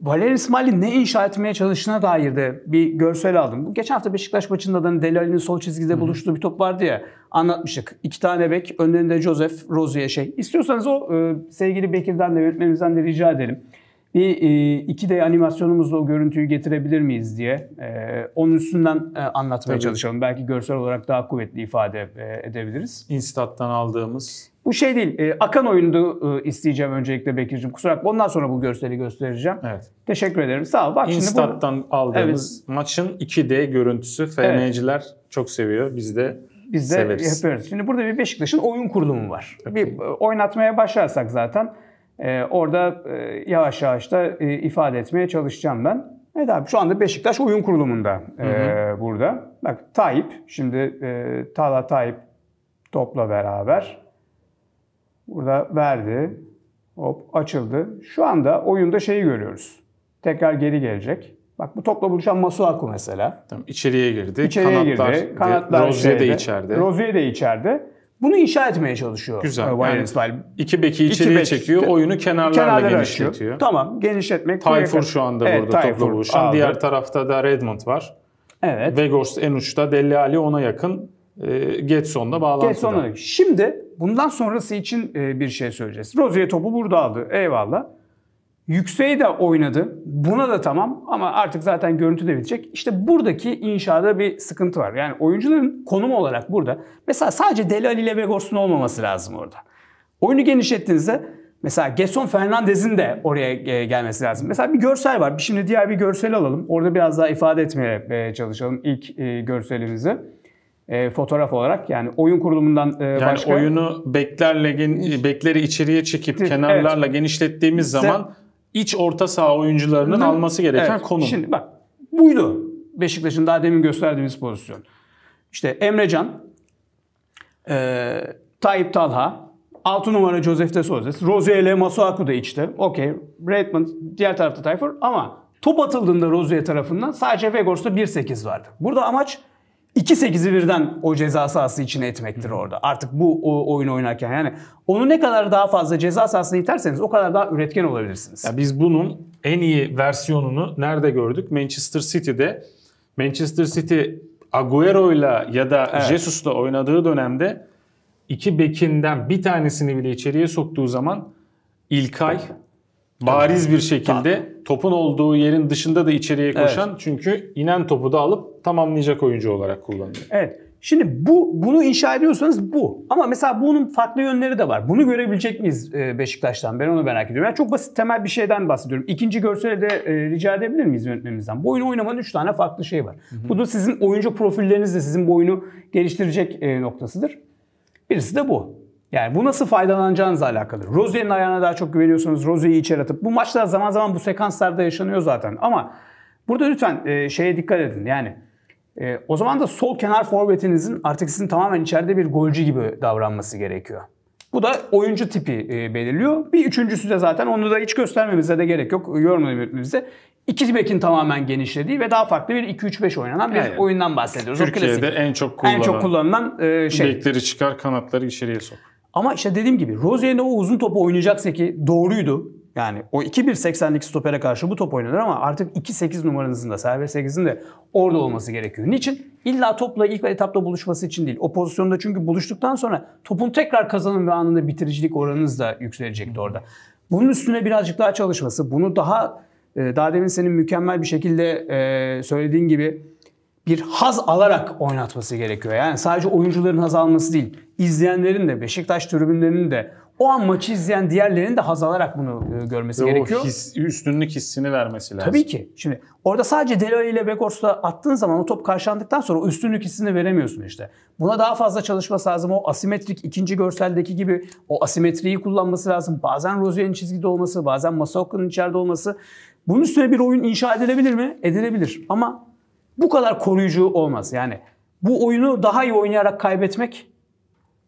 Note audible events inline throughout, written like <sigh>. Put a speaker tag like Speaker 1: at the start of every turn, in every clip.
Speaker 1: Valeri İsmail'in ne inşa etmeye çalıştığına dair de bir görsel aldım. Bu geçen hafta Beşiktaş maçında da hani Delali'nin sol çizgide buluştuğu bir top vardı ya. Anlatmıştık. İki tane bek, önlerinde Joseph, Rozier şey. İstiyorsanız o e, sevgili Bekir'den de yönetmenimizden de rica edelim. Bir e, iki de animasyonumuzla o görüntüyü getirebilir miyiz diye. E, onun üstünden e, anlatmaya Tabii. çalışalım. Belki görsel olarak daha kuvvetli ifade e, edebiliriz. Instat'tan aldığımız bu şey değil. E, akan oyundu e, isteyeceğim öncelikle Bekir'cim. Kusura bakma. Ondan sonra bu görseli göstereceğim. Evet. Teşekkür ederim. Sağ ol. Bak Instat'tan şimdi bu... aldığımız
Speaker 2: evet. maçın 2D görüntüsü. FM'ciler evet. çok seviyor. Biz de biz de Severiz.
Speaker 1: yapıyoruz. Şimdi burada bir Beşiktaş'ın oyun kurulumu var. Okay. Bir e, oynatmaya başlarsak zaten e, orada e, yavaş yavaş da e, ifade etmeye çalışacağım ben. Evet abi şu anda Beşiktaş oyun kurulumunda e, burada. Bak Tayyip şimdi e, Tala Tayyip topla beraber Burada verdi. Hop açıldı. Şu anda oyunda şeyi görüyoruz. Tekrar geri gelecek. Bak bu topla buluşan Masuaku mesela.
Speaker 2: Tamam, İçeriye girdi. İçeriye kanatlar, girdi. Kanatlar Rozier de içeride.
Speaker 1: Rozier de içeride. Bunu inşa etmeye çalışıyor. Güzel. E, yani Style.
Speaker 2: iki beki içeriye iki bek, çekiyor. Oyunu kenarlarla genişletiyor. Açıyor. Tamam genişletmek. Tayfur şu anda evet, burada Tayfur topla buluşan. Aldı. Diğer tarafta da Redmond var. Evet. Vegors en uçta. Delli Ali ona yakın. E, Getson'da bağlantıda. Getson'da. Şimdi bundan sonrası
Speaker 1: için e, bir şey söyleyeceğiz. Rozier topu burada aldı. Eyvallah. Yükseği de oynadı. Buna da tamam ama artık zaten görüntü de bitecek. İşte buradaki inşada bir sıkıntı var. Yani oyuncuların konumu olarak burada. Mesela sadece Deli Ali ile Vegors'un olmaması lazım orada. Oyunu genişlettiğinizde mesela Gerson Fernandez'in de oraya e, gelmesi lazım. Mesela bir görsel var. Şimdi diğer bir görsel alalım. Orada biraz daha ifade etmeye e, çalışalım ilk görselimizi e, fotoğraf olarak yani oyun kurulumundan e, yani başka. Yani oyunu
Speaker 2: beklerle gen, bekleri içeriye çekip evet. kenarlarla genişlettiğimiz zaman iç orta saha oyuncularının Hı. alması gereken evet. konum. Şimdi bak buydu Beşiktaş'ın daha demin gösterdiğimiz pozisyon.
Speaker 1: İşte Emrecan, e, Tayyip Talha, 6 numara Josef de Sozes, Rozier ile Masuaku da içti. Okey. Redmond diğer tarafta Tayfur ama top atıldığında Rozier tarafından sadece Vegors'ta 1.8 vardı. Burada amaç 2-8'i birden o ceza sahası içine etmektir orada. Artık bu o, oyun oynarken yani
Speaker 2: onu ne kadar daha fazla ceza sahasına iterseniz o kadar daha üretken olabilirsiniz. Ya biz bunun en iyi versiyonunu nerede gördük? Manchester City'de. Manchester City Agüero'yla ya da evet. Jesus'la oynadığı dönemde iki bekinden bir tanesini bile içeriye soktuğu zaman İlkay bariz bir şekilde topun olduğu yerin dışında da içeriye koşan evet. çünkü inen topu da alıp tamamlayacak oyuncu olarak kullanıyor. Evet. Şimdi bu bunu inşa ediyorsanız bu. Ama mesela bunun farklı yönleri de var.
Speaker 1: Bunu görebilecek miyiz e, Beşiktaş'tan? Ben onu merak ediyorum. Yani çok basit temel bir şeyden bahsediyorum. İkinci görseli de e, rica edebilir miyiz yönetmenimizden? Bu oyunu oynamanın 3 tane farklı şey var. Hı hı. Bu da sizin oyuncu profillerinizle sizin bu oyunu geliştirecek e, noktasıdır. Birisi de bu. Yani bu nasıl faydalanacağınızla alakalı. Rozier'in ayağına daha çok güveniyorsunuz. Rozier'i içeri atıp. Bu maçlar zaman zaman bu sekanslarda yaşanıyor zaten. Ama burada lütfen e, şeye dikkat edin. Yani e, o zaman da sol kenar forvetinizin artık sizin tamamen içeride bir golcü gibi davranması gerekiyor. Bu da oyuncu tipi e, belirliyor. Bir üçüncüsü de zaten onu da hiç göstermemize de gerek yok. Yorumlamamıza. İki bekin tamamen genişlediği ve daha farklı bir 2-3-5 oynanan bir yani, oyundan bahsediyoruz. Türkiye'de en çok kullanılan, en çok kullanılan e, şey.
Speaker 2: Bekleri çıkar kanatları içeriye sok. Ama işte dediğim
Speaker 1: gibi Rozier'in o uzun topu oynayacaksa ki doğruydu. Yani o 2-1-80'lik stopere karşı bu top oynanır ama artık 2-8 numaranızın da serbest 8'in de orada olması gerekiyor. Niçin? İlla topla ilk etapta buluşması için değil. O pozisyonda çünkü buluştuktan sonra topun tekrar kazanım ve anında bitiricilik oranınız da yükselecekti orada. Bunun üstüne birazcık daha çalışması, bunu daha e, daha demin senin mükemmel bir şekilde e, söylediğin gibi bir haz alarak oynatması gerekiyor. Yani sadece oyuncuların haz alması değil, izleyenlerin de Beşiktaş tribünlerinin de o an maçı izleyen diğerlerinin de haz alarak bunu e, görmesi o gerekiyor. His,
Speaker 2: üstünlük hissini vermesi
Speaker 1: lazım. Tabii ki. Şimdi orada sadece Delali ile Bekors'la attığın zaman o top karşılandıktan sonra o üstünlük hissini veremiyorsun işte. Buna daha fazla çalışması lazım. O asimetrik ikinci görseldeki gibi o asimetriyi kullanması lazım. Bazen Rozier'in çizgide olması, bazen Masaoku'nun içeride olması. Bunun üstüne bir oyun inşa edilebilir mi? Edilebilir. Ama bu kadar koruyucu olmaz. Yani bu oyunu daha iyi oynayarak kaybetmek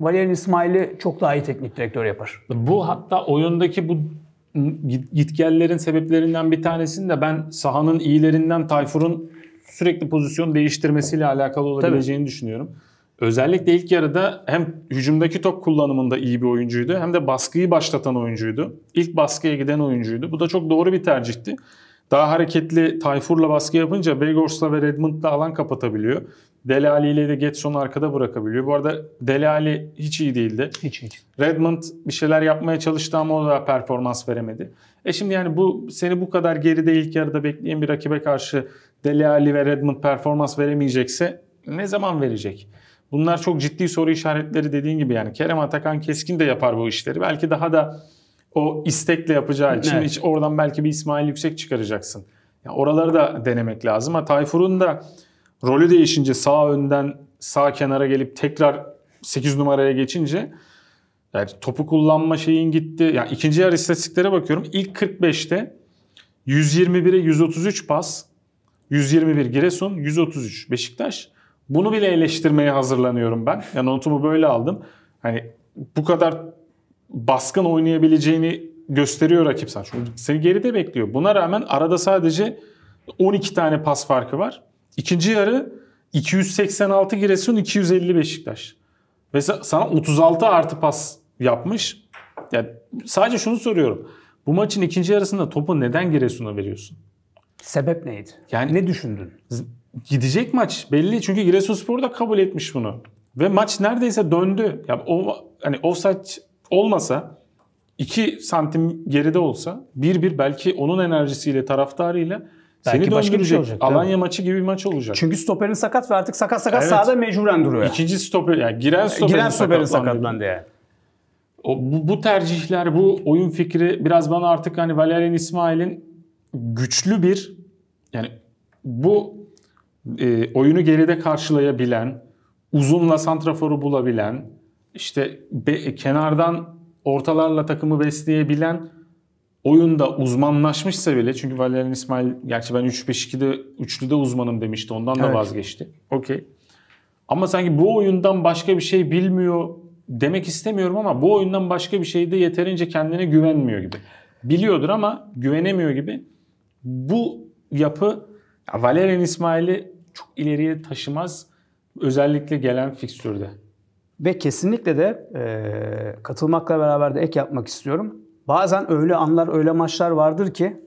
Speaker 1: Valerian İsmail'i çok daha iyi teknik direktör
Speaker 2: yapar. Bu hatta oyundaki bu gitgellerin sebeplerinden bir tanesini de ben sahanın iyilerinden Tayfur'un sürekli pozisyon değiştirmesiyle alakalı olabileceğini Tabii. düşünüyorum. Özellikle ilk yarıda hem hücumdaki top kullanımında iyi bir oyuncuydu hem de baskıyı başlatan oyuncuydu. İlk baskıya giden oyuncuydu. Bu da çok doğru bir tercihti. Daha hareketli Tayfur'la baskı yapınca Begors'la ve Redmond'la alan kapatabiliyor. Delali ile de Getson'u arkada bırakabiliyor. Bu arada Delali hiç iyi değildi. Hiç iyi Redmond bir şeyler yapmaya çalıştı ama o da performans veremedi. E şimdi yani bu seni bu kadar geride ilk yarıda bekleyen bir rakibe karşı Delali ve Redmond performans veremeyecekse ne zaman verecek? Bunlar çok ciddi soru işaretleri dediğin gibi yani. Kerem Atakan Keskin de yapar bu işleri. Belki daha da o istekle yapacağı için evet. oradan belki bir İsmail Yüksek çıkaracaksın. Yani oraları da denemek lazım. Ha Tayfur'un da rolü değişince sağ önden sağ kenara gelip tekrar 8 numaraya geçince yani topu kullanma şeyin gitti. Yani ikinci yer istatistiklere bakıyorum. İlk 45'te 121'e 133 pas. 121 Giresun, 133 Beşiktaş. Bunu bile eleştirmeye hazırlanıyorum ben. Yani notumu böyle aldım. Hani bu kadar baskın oynayabileceğini gösteriyor rakip sana. Çünkü seni geride bekliyor. Buna rağmen arada sadece 12 tane pas farkı var. İkinci yarı 286 Giresun 250 Beşiktaş. Ve sana 36 artı pas yapmış. Yani sadece şunu soruyorum. Bu maçın ikinci yarısında topu neden Giresun'a veriyorsun?
Speaker 1: Sebep neydi?
Speaker 2: Yani ne düşündün? Gidecek maç belli çünkü Giresunspor da kabul etmiş bunu. Ve maç neredeyse döndü. Ya yani o hani offside olmasa 2 santim geride olsa 1-1 belki onun enerjisiyle taraftarıyla Belki seni başka bir şey olacak. Alanya maçı gibi bir maç olacak. Çünkü stoperin sakat ve artık sakat sakat evet. sahada mecburen duruyor. İkinci stoper yani giren stoperin, giren stoperin sakatlandı yani. O, bu, bu tercihler, bu oyun fikri biraz bana artık hani Valerian İsmail'in güçlü bir yani bu e, oyunu geride karşılayabilen, uzunla santraforu bulabilen, işte be, kenardan ortalarla takımı besleyebilen oyunda uzmanlaşmışsa bile çünkü Valerian İsmail gerçi ben 3-5-2'de üçlüde uzmanım demişti ondan da evet. vazgeçti. Okey. Ama sanki bu oyundan başka bir şey bilmiyor demek istemiyorum ama bu oyundan başka bir şeyde yeterince kendine güvenmiyor gibi. Biliyordur ama güvenemiyor gibi. Bu yapı Valerian İsmail'i çok ileriye taşımaz özellikle gelen fikstürde.
Speaker 1: Ve kesinlikle de e, katılmakla beraber de ek yapmak istiyorum. Bazen öyle anlar, öyle maçlar vardır ki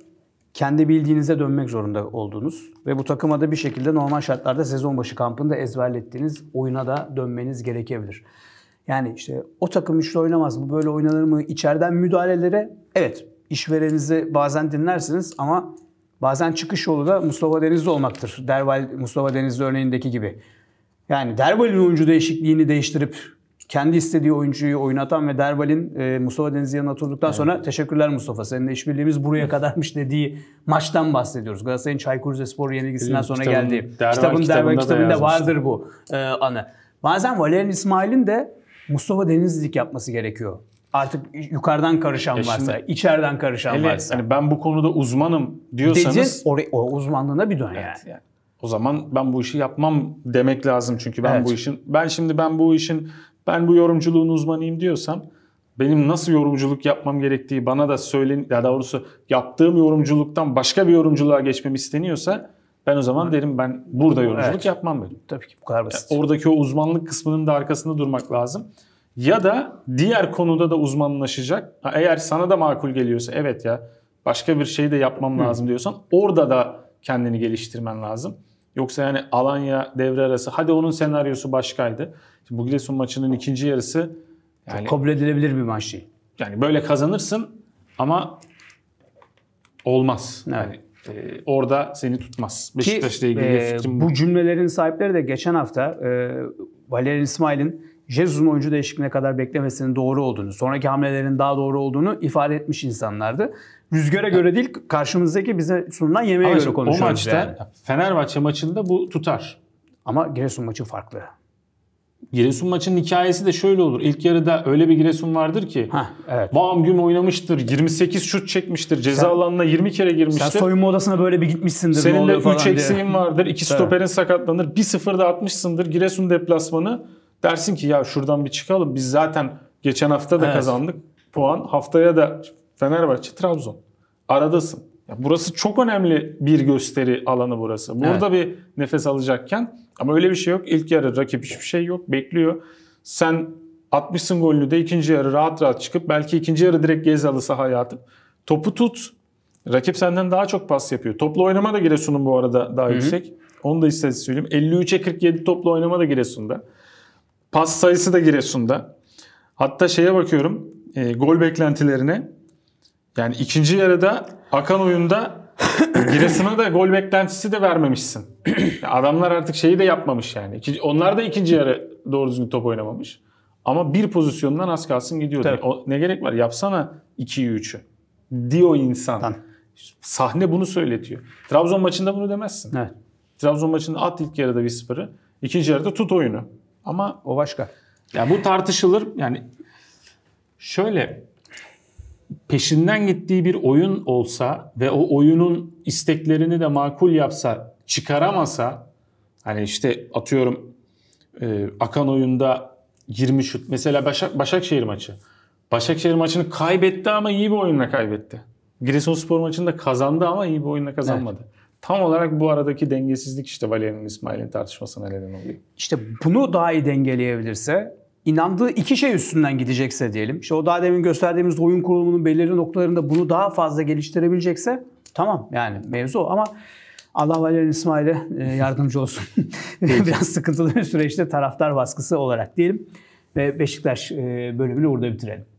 Speaker 1: kendi bildiğinize dönmek zorunda olduğunuz ve bu takıma da bir şekilde normal şartlarda sezon başı kampında ezberlettiğiniz oyuna da dönmeniz gerekebilir. Yani işte o takım işte oynamaz, bu böyle oynanır mı? İçeriden müdahalelere evet işverenizi bazen dinlersiniz ama bazen çıkış yolu da Mustafa Denizli olmaktır. Derval Mustafa Denizli örneğindeki gibi. Yani Derbal'in oyuncu değişikliğini değiştirip kendi istediği oyuncuyu oynatan ve Derbal'in e, Mustafa Denizli'nin yanına oturduktan evet. sonra teşekkürler Mustafa seninle işbirliğimiz buraya kadarmış dediği maçtan bahsediyoruz. Galatasaray'ın Çaykur Rizespor yenilgisinden sonra kitabın, geldi. kitabın Derbal kitabında, kitabında vardır bu e, anı. Bazen Valerian İsmail'in de Mustafa Denizlilik yapması gerekiyor. Artık
Speaker 2: yukarıdan karışan ya e varsa, şimdi, içeriden karışan hele, varsa. Hani ben bu konuda uzmanım diyorsanız.
Speaker 1: Dedin, o, o uzmanlığına bir dön evet, yani. yani
Speaker 2: o zaman ben bu işi yapmam demek lazım çünkü ben evet. bu işin ben şimdi ben bu işin ben bu yorumculuğun uzmanıyım diyorsam benim nasıl yorumculuk yapmam gerektiği bana da söylen ya doğrusu yaptığım yorumculuktan başka bir yorumculuğa geçmem isteniyorsa ben o zaman derim ben burada yorumculuk evet. yapmam derim. Tabii ki bu kadar basit. Yani oradaki o uzmanlık kısmının da arkasında durmak lazım. Ya da diğer konuda da uzmanlaşacak. Ha, eğer sana da makul geliyorsa evet ya başka bir şey de yapmam lazım diyorsan orada da kendini geliştirmen lazım. Yoksa yani Alanya devre arası hadi onun senaryosu başkaydı. Şimdi bu Giresun maçının ikinci yarısı yani, Çok kabul edilebilir bir maç değil. Yani böyle kazanırsın ama olmaz. Evet. Yani e, orada seni tutmaz. Beşiktaş'la ilgili Ki, e, fikrim bu. Bu
Speaker 1: cümlelerin sahipleri de geçen hafta e, Valerian İsmail'in Jesus'un oyuncu değişikliğine kadar beklemesinin doğru olduğunu, sonraki hamlelerin daha doğru olduğunu ifade etmiş insanlardı. Rüzgara göre değil, karşımızdaki bize sunulan
Speaker 2: yemeğe Ama göre konuşuyoruz. O maçta yani. Fenerbahçe maçında bu tutar. Ama Giresun maçı farklı. Giresun maçının hikayesi de şöyle olur. İlk yarıda öyle bir Giresun vardır ki Heh, evet. bam gün oynamıştır. 28 şut çekmiştir. Ceza sen, alanına 20 kere girmiştir. Sen soyunma
Speaker 1: odasına böyle bir gitmişsindir. Senin de 3 eksiğin vardır. 2 stoperin
Speaker 2: sakatlanır. 1-0 atmışsındır. Giresun deplasmanı. Dersin ki ya şuradan bir çıkalım. Biz zaten geçen hafta da evet. kazandık puan. Haftaya da Fenerbahçe, Trabzon. Aradasın. Ya burası çok önemli bir gösteri alanı burası. Burada evet. bir nefes alacakken ama öyle bir şey yok. İlk yarı rakip hiçbir şey yok. Bekliyor. Sen atmışsın golünü de ikinci yarı rahat rahat çıkıp belki ikinci yarı direkt Gezalı sahaya atıp topu tut. Rakip senden daha çok pas yapıyor. Toplu oynama da Giresun'un bu arada daha Hı-hı. yüksek. Onu da istatistik söyleyeyim. 53'e 47 toplu oynama da Giresun'da. Pas sayısı da Giresun'da. Hatta şeye bakıyorum. E, gol beklentilerine. Yani ikinci yarıda akan oyunda <coughs> Giresun'a da gol beklentisi de vermemişsin. Adamlar artık şeyi de yapmamış yani. onlar da ikinci yarı doğru düzgün top oynamamış. Ama bir pozisyondan az kalsın gidiyor. ne gerek var? Yapsana 2'yi 3'ü. Diyor insan. Tamam. Sahne bunu söyletiyor. Trabzon maçında bunu demezsin. Evet. Trabzon maçında at ilk yarıda bir 0ı ikinci yarıda tut oyunu. Ama o başka. Ya yani bu tartışılır. Yani şöyle peşinden gittiği bir oyun olsa ve o oyunun isteklerini de makul yapsa, çıkaramasa hani işte atıyorum e, akan oyunda 20 şut. Mesela Başak, Başakşehir maçı. Başakşehir maçını kaybetti ama iyi bir oyunla kaybetti. Giresunspor maçını da kazandı ama iyi bir oyunla kazanmadı. Evet. Tam olarak bu aradaki dengesizlik işte Valeri'nin İsmail'in tartışmasına neden oluyor. İşte
Speaker 1: bunu daha iyi dengeleyebilirse inandığı iki şey üstünden gidecekse diyelim. İşte o daha demin gösterdiğimiz oyun kurulumunun belirli noktalarında bunu daha fazla geliştirebilecekse tamam yani mevzu ama Allah Valerian İsmail'e e, yardımcı olsun. <laughs> Biraz sıkıntılı bir süreçte taraftar baskısı olarak diyelim. Ve Beşiktaş e, bölümünü burada bitirelim.